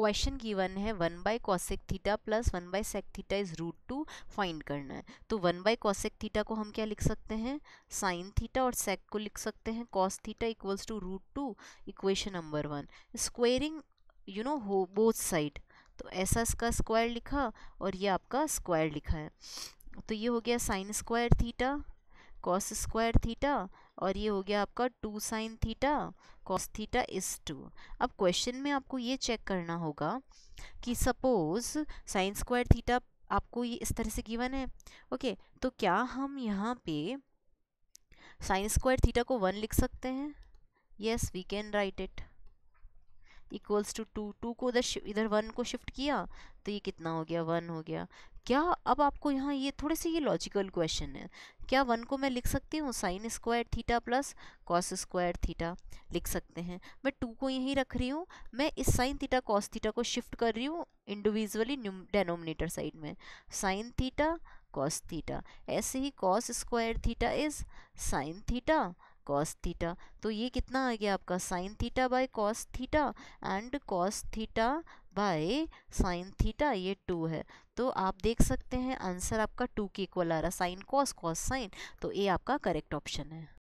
question given है one by cosec theta plus one by sec theta is root two find करना है तो one by cosec theta को हम क्या लिख सकते हैं साइन थीटा और सेक को लिख सकते हैं cos theta equals to root two equation number one squaring you know हो बोथ साइड तो ऐसा इसका स्क्वायर लिखा और ये आपका स्क्वायर लिखा है तो ये हो गया sine square theta cos square theta और ये हो गया आपका two sine theta cos theta is two अब क्वेश्चन में आपको ये चेक करना होगा कि सपोज़ साइन स्क्वायर थीटा आपको ये इस तरह से गिवन है ओके तो क्या हम यहाँ पे साइन स्क्वायर थीटा को वन लिख सकते हैं yes we can write it equals to two two को इधर इधर वन को शिफ्ट किया तो ये कितना हो गया वन हो गया क्या अब आपको यहाँ ये थोड़े से ये लॉजिकल क्वेश्चन है क्या वन को मैं लिख सकती हूँ sine square theta plus cos square theta लिख सकते हैं मैं टू को यहीं रख रही हूँ मैं इस साइन थीटा कॉस थीटा को शिफ्ट कर रही हूँ इंडिविजुअली डेनोमिनेटर साइड में साइन थीटा कॉस थीटा ऐसे ही cos square theta is sine theta cos theta तो ये कितना आ गया आपका sine theta by cos theta and cos theta by sine theta ये टू है तो आप देख सकते हैं आंसर आपका टू के इक्वल आ रहा साइन कॉस कॉस साइन तो ये आपका करेक्ट ऑप्शन है